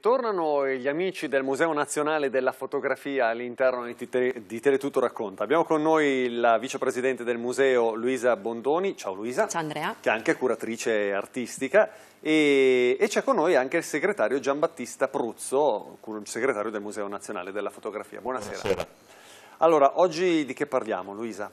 tornano gli amici del Museo Nazionale della Fotografia all'interno di, Tele, di Teletuto Racconta. Abbiamo con noi la vicepresidente del museo Luisa Bondoni. Ciao Luisa. Ciao Andrea. Che è anche curatrice artistica. E, e c'è con noi anche il segretario Giambattista Pruzzo, segretario del Museo Nazionale della Fotografia. Buonasera. Buonasera. Allora, oggi di che parliamo Luisa?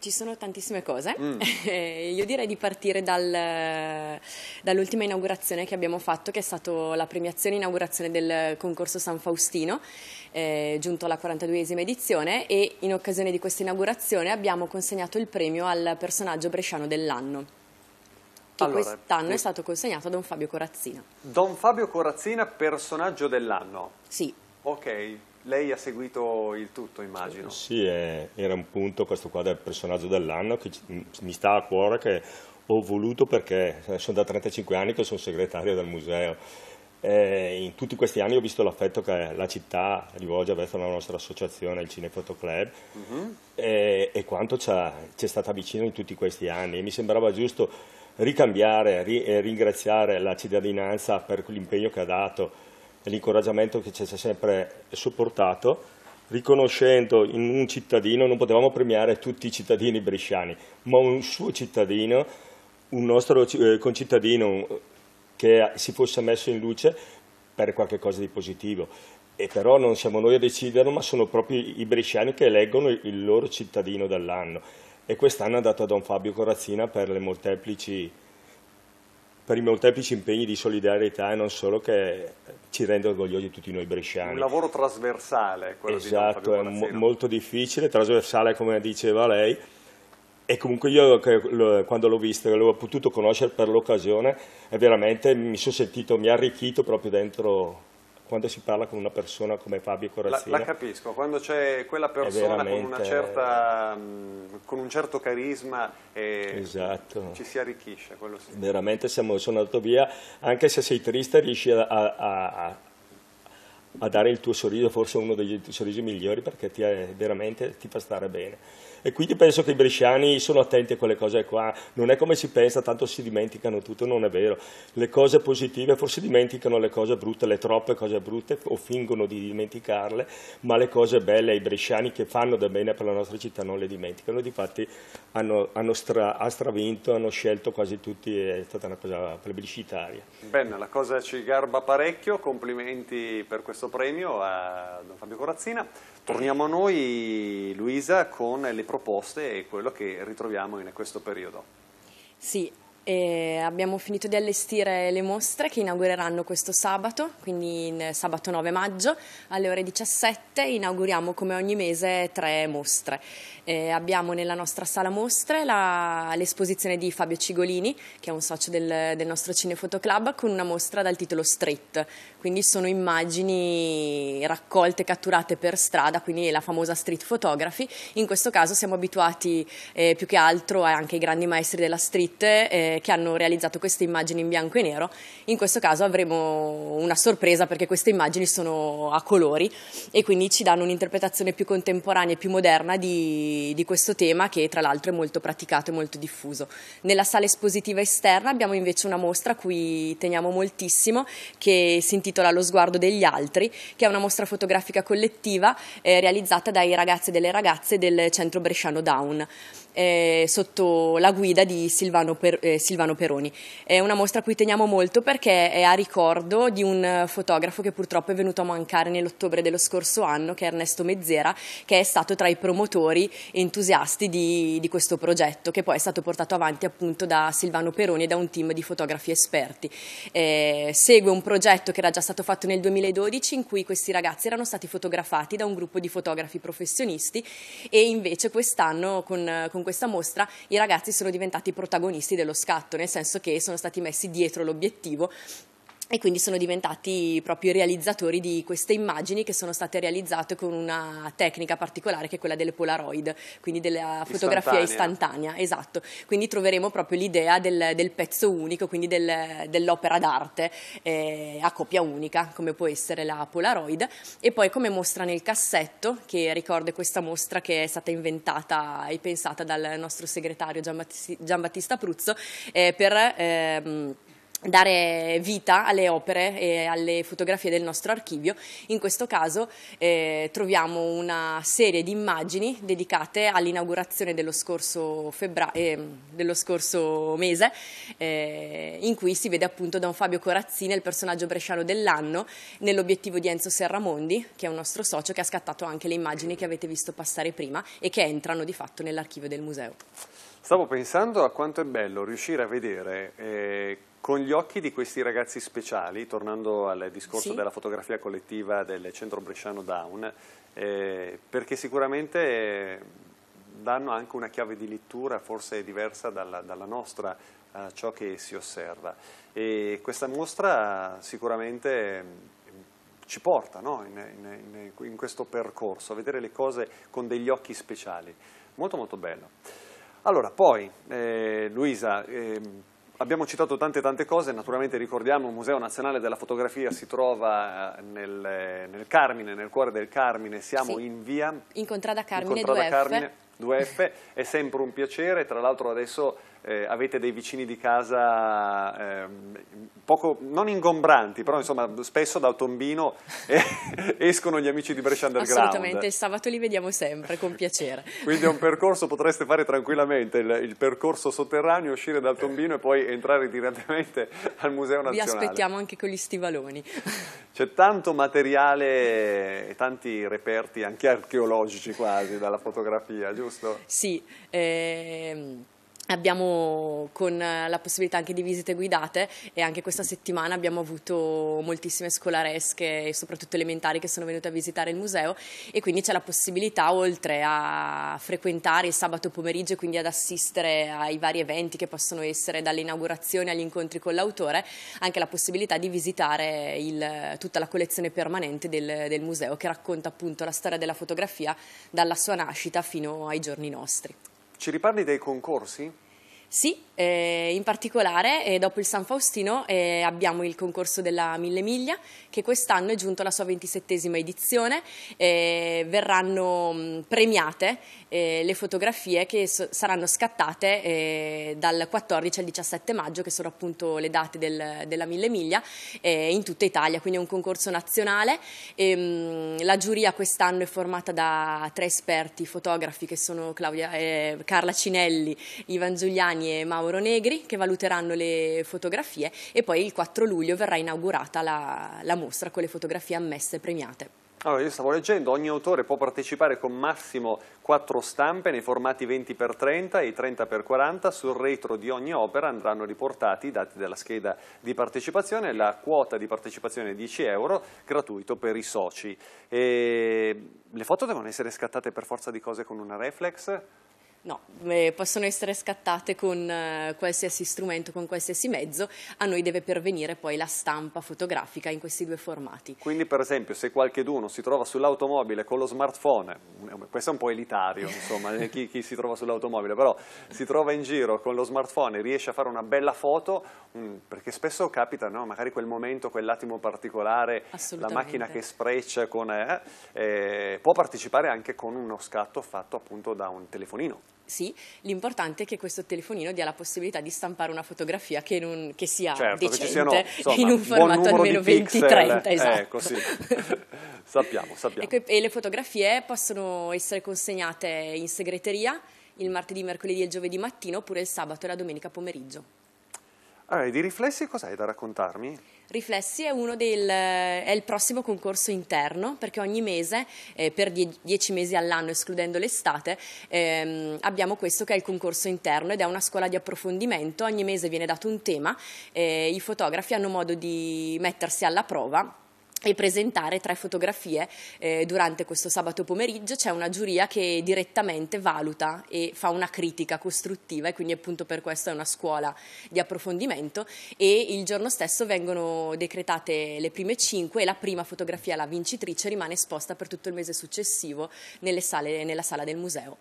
Ci sono tantissime cose. Mm. Eh, io direi di partire dal, dall'ultima inaugurazione che abbiamo fatto, che è stata la premiazione inaugurazione del concorso San Faustino, eh, giunto alla 42esima edizione. E in occasione di questa inaugurazione abbiamo consegnato il premio al personaggio bresciano dell'anno che allora, quest'anno è stato consegnato a Don Fabio Corazzina. Don Fabio Corazzina, personaggio dell'anno? Sì. Ok, lei ha seguito il tutto, immagino. Sì, eh, era un punto questo qua del personaggio dell'anno che mi sta a cuore, che ho voluto perché sono da 35 anni che sono segretario del museo. E in tutti questi anni ho visto l'affetto che la città rivolge verso la nostra associazione, il Cinefoto Club, uh mhm. -huh. e, e, quanto ci è stata vicino in tutti questi anni. E mi sembrava giusto ricambiare, ri, ringraziare la cittadinanza per l'impegno che ha dato e l'incoraggiamento che ci ha sempre supportato, riconoscendo in un cittadino, non potevamo premiare tutti i cittadini bresciani, ma un suo cittadino, un nostro eh, concittadino che si fosse messo in luce per qualche cosa di positivo. E però non siamo noi a deciderlo, ma sono proprio i bresciani che eleggono il loro cittadino dell'anno. E quest'anno è andato a Don Fabio Corazzina per le molteplici per i molteplici impegni di solidarietà e non solo che ci rende orgogliosi tutti noi bresciani. Un lavoro trasversale quello esatto, di Esatto, è mo molto difficile, trasversale come diceva lei e comunque io quando l'ho visto e l'ho potuto conoscere per l'occasione veramente mi sono sentito, mi ha arricchito proprio dentro quando si parla con una persona come Fabio Corazzino. La, la capisco, quando c'è quella persona con, certa, con, un certo carisma esatto. ci si arricchisce. Sì. Veramente siamo, sono andato via, anche se sei triste riesci a, a, a a dare il tuo sorriso, forse uno dei tuoi sorrisi migliori perché ti, è, veramente ti fa stare bene. E quindi penso che i bresciani sono attenti a quelle cose qua, non è come si pensa, tanto si dimenticano tutto, non è vero. Le cose positive forse dimenticano le cose brutte, le troppe cose brutte o fingono di dimenticarle, ma le cose belle, i bresciani che fanno del bene per la nostra città non le dimenticano, difatti hanno, hanno stra, ha stravinto, hanno scelto quasi tutti, è stata una cosa plebiscitaria. Bene, la cosa ci garba parecchio, complimenti per questo premio a Don Fabio Corazzina. Torniamo a noi, Luisa, con le proposte e quello che ritroviamo in questo periodo. Sì, e abbiamo finito di allestire le mostre che inaugureranno questo sabato, quindi sabato 9 maggio alle ore 17 inauguriamo come ogni mese tre mostre. E abbiamo nella nostra sala mostre la, l'esposizione di Fabio Cigolini, che è un socio del, del nostro Cinefotoclub, con una mostra dal titolo Street, quindi sono immagini raccolte, catturate per strada, quindi la famosa street photography. In questo caso siamo abituati eh, più che altro eh, anche ai grandi maestri della street. Eh, che hanno realizzato queste immagini in bianco e nero. In questo caso avremo una sorpresa perché queste immagini sono a colori e quindi ci danno un'interpretazione più contemporanea e più moderna di, di questo tema che tra l'altro è molto praticato e molto diffuso. Nella sala espositiva esterna abbiamo invece una mostra a cui teniamo moltissimo che si intitola Lo sguardo degli altri, che è una mostra fotografica collettiva eh, realizzata dai ragazzi e delle ragazze del centro bresciano Down. Eh, sotto la guida di Silvano per, eh, Silvano Peroni. È una mostra a cui teniamo molto perché è a ricordo di un fotografo che purtroppo è venuto a mancare nell'ottobre dello scorso anno, che è Ernesto Mezzera, che è stato tra i promotori entusiasti di, di questo progetto, che poi è stato portato avanti appunto da Silvano Peroni e da un team di fotografi esperti. Eh, segue un progetto che era già stato fatto nel 2012 in cui questi ragazzi erano stati fotografati da un gruppo di fotografi professionisti e invece quest'anno con, con questa mostra i ragazzi sono diventati protagonisti dello scambio scatto, nel senso che sono stati messi dietro l'obiettivo e quindi sono diventati proprio i realizzatori di queste immagini che sono state realizzate con una tecnica particolare che è quella delle Polaroid, quindi della fotografia istantanea. istantanea esatto, quindi troveremo proprio l'idea del, del pezzo unico, quindi del, dell'opera d'arte eh, a copia unica, come può essere la Polaroid, e poi come mostra nel cassetto, che ricordo questa mostra che è stata inventata e pensata dal nostro segretario Giambattista, Giambattista Pruzzo eh, per... Ehm, dare vita alle opere e alle fotografie del nostro archivio. In questo caso eh, troviamo una serie di immagini dedicate all'inaugurazione dello scorso, febbra- eh, dello scorso mese, eh, in cui si vede appunto Don Fabio Corazzini, il personaggio bresciano dell'anno, nell'obiettivo di Enzo Serramondi, che è un nostro socio che ha scattato anche le immagini che avete visto passare prima e che entrano di fatto nell'archivio del museo. Stavo pensando a quanto è bello riuscire a vedere eh, con gli occhi di questi ragazzi speciali, tornando al discorso sì. della fotografia collettiva del Centro Bresciano Down, eh, perché sicuramente danno anche una chiave di lettura forse diversa dalla, dalla nostra a eh, ciò che si osserva. E questa mostra sicuramente mm, ci porta no? in, in, in, in questo percorso, a vedere le cose con degli occhi speciali. Molto molto bello. Allora, poi, eh, Luisa, eh, Abbiamo citato tante tante cose, naturalmente ricordiamo il Museo Nazionale della Fotografia si trova eh, nel, nel Carmine, nel cuore del Carmine, siamo sì. in via... Incontrada Carmine, Incontrada 2F. Carmine 2F, è sempre un piacere, tra l'altro adesso eh, avete dei vicini di casa eh, poco, non ingombranti, però insomma spesso da Tombino eh, escono gli amici di Brescia Underground. Assolutamente, il sabato li vediamo sempre, con piacere. Quindi è un percorso, potreste fare tranquillamente il, il percorso sotterraneo, uscire dal Tombino e poi entrare direttamente al Museo Nazionale. Vi aspettiamo anche con gli stivaloni. C'è tanto materiale e tanti reperti anche archeologici quasi dalla fotografia, giusto? Sì, ehm Abbiamo con eh, la possibilità anche di visite guidate e anche questa settimana abbiamo avuto moltissime scolaresche e soprattutto elementari che sono venute a visitare il museo e quindi c'è la possibilità oltre a frequentare il sabato pomeriggio e quindi ad assistere ai vari eventi che possono essere dalle inaugurazioni agli incontri con l'autore, anche la possibilità di visitare il, tutta la collezione permanente del, del museo che racconta appunto la storia della fotografia dalla sua nascita fino ai giorni nostri. Ci riparli dei concorsi? Sì, eh, in particolare eh, dopo il San Faustino eh, abbiamo il concorso della Mille Miglia che quest'anno è giunto alla sua ventisettesima edizione. Eh, verranno mh, mm, premiate eh, le fotografie che so saranno scattate eh, dal 14 al 17 maggio, che sono appunto le date del, della Mille Miglia, in tutta Italia, quindi è un concorso nazionale. E, ehm, mh, la giuria quest'anno è formata da tre esperti fotografi che sono Claudia, Carla Cinelli, Ivan Giuliani Milani e Mauro Negri che valuteranno le fotografie e poi il 4 luglio verrà inaugurata la, la mostra con le fotografie ammesse e premiate. Allora, io stavo leggendo, ogni autore può partecipare con massimo 4 stampe nei formati 20x30 e 30x40, sul retro di ogni opera andranno riportati i dati della scheda di partecipazione, la quota di partecipazione è 10 euro, gratuito per i soci. E le foto devono essere scattate per forza di cose con una reflex? No, eh, possono essere scattate con eh, qualsiasi strumento, con qualsiasi mezzo, a noi deve pervenire poi la stampa fotografica in questi due formati. Quindi per esempio se qualcheduno si trova sull'automobile con lo smartphone, eh, questo è un po' elitario insomma, eh, chi, chi, si trova sull'automobile, però si trova in giro con lo smartphone e riesce a fare una bella foto, mh, mm, perché spesso capita no? magari quel momento, quell'attimo particolare, la macchina che spreccia con... Eh, eh, può partecipare anche con uno scatto fatto appunto da un telefonino sì, l'importante è che questo telefonino dia la possibilità di stampare una fotografia che, non, che sia certo, decente che siano, insomma, in un formato almeno 20-30, ecco, esatto. Eh, così. sappiamo, sappiamo. E, ecco, e le fotografie possono essere consegnate in segreteria il martedì, mercoledì e il giovedì mattino oppure il sabato e la domenica pomeriggio. Allora, di riflessi cos'hai da raccontarmi? Riflessi è, del, è, il prossimo concorso interno perché ogni mese, eh, per die, dieci mesi all'anno escludendo l'estate, ehm, abbiamo questo che è il concorso interno ed è una scuola di approfondimento, ogni mese viene dato un tema, eh, i fotografi hanno modo di mettersi alla prova e presentare tre fotografie eh, durante questo sabato pomeriggio c'è una giuria che direttamente valuta e fa una critica costruttiva e quindi appunto per questo è una scuola di approfondimento e il giorno stesso vengono decretate le prime cinque e la prima fotografia, la vincitrice, rimane esposta per tutto il mese successivo sale, nella sala del museo.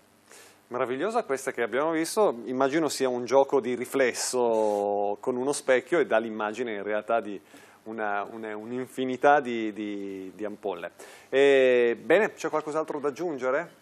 Meravigliosa questa che abbiamo visto, immagino sia un gioco di riflesso con uno specchio e dà l'immagine in realtà di un'infinità di, di, di, ampolle. E, bene, c'è qualcos'altro da aggiungere?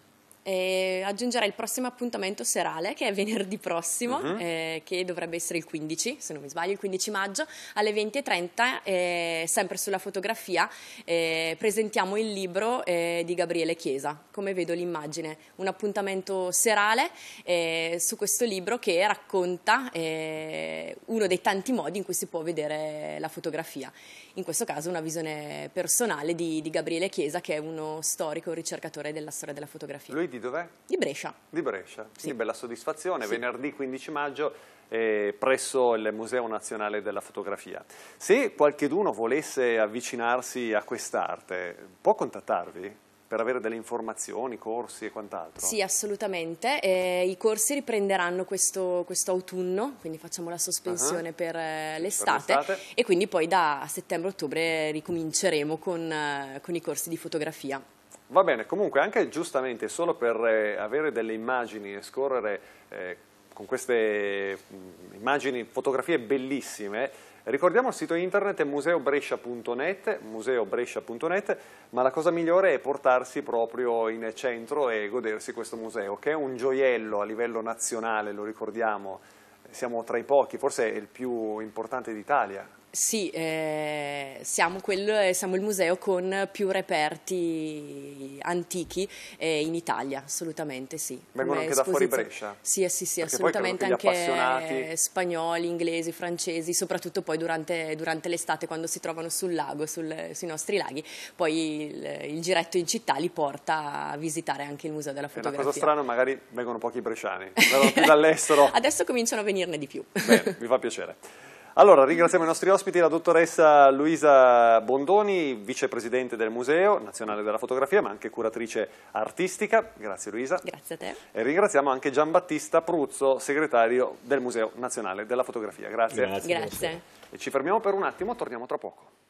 eh, aggiungerei il prossimo appuntamento serale che è venerdì prossimo, uh-huh. eh, che dovrebbe essere il 15, se non mi sbaglio, il 15 maggio alle 20.30, eh, sempre sulla fotografia, eh, presentiamo il libro eh, di Gabriele Chiesa, come vedo l'immagine, un appuntamento serale eh, su questo libro che racconta uno dei tanti modi in cui si può vedere la fotografia, in questo caso una visione personale di, di Gabriele Chiesa che è uno storico un ricercatore della storia della fotografia. Lui di dov'è? Di Brescia. Di Brescia, sì. bella soddisfazione, sì. venerdì 15 maggio eh, presso il Museo Nazionale della Fotografia. Se qualcheduno volesse avvicinarsi a quest'arte, può contattarvi? per avere delle informazioni, corsi e quant'altro? Sì, assolutamente. Eh, I corsi riprenderanno questo, quest autunno, quindi facciamo la sospensione uh ah, -huh. per eh, l'estate e quindi poi da settembre-ottobre ricominceremo con, eh, con i corsi di fotografia. Va bene, comunque anche giustamente solo per eh, avere delle immagini e scorrere eh, con queste mm, immagini, fotografie bellissime, ricordiamo il sito internet museobrescia.net, museobrescia.net, ma la cosa migliore è portarsi proprio in centro e godersi questo museo, che è un gioiello a livello nazionale, lo ricordiamo, siamo tra i pochi, forse è il più importante d'Italia, sì, eh, siamo, quel, siamo, il museo con più reperti antichi eh, in Italia, assolutamente sì. Vengono anche da fuori Brescia? Sì, eh, sì, sì, Perché assolutamente anche spagnoli, inglesi, francesi, soprattutto poi durante, durante l'estate quando si trovano sul lago, sul, sui nostri laghi, poi il, il, giretto in città li porta a visitare anche il museo della fotografia. È una cosa strana, magari vengono pochi bresciani, però più dall'estero. Adesso cominciano a venirne di più. Bene, mi fa piacere. Allora, ringraziamo i nostri ospiti, la dottoressa Luisa Bondoni, vicepresidente del Museo Nazionale della Fotografia, ma anche curatrice artistica. Grazie Luisa. Grazie a te. E ringraziamo anche Giambattista Pruzzo, segretario del Museo Nazionale della Fotografia. Grazie. Grazie. Grazie. E ci fermiamo per un attimo, torniamo tra poco.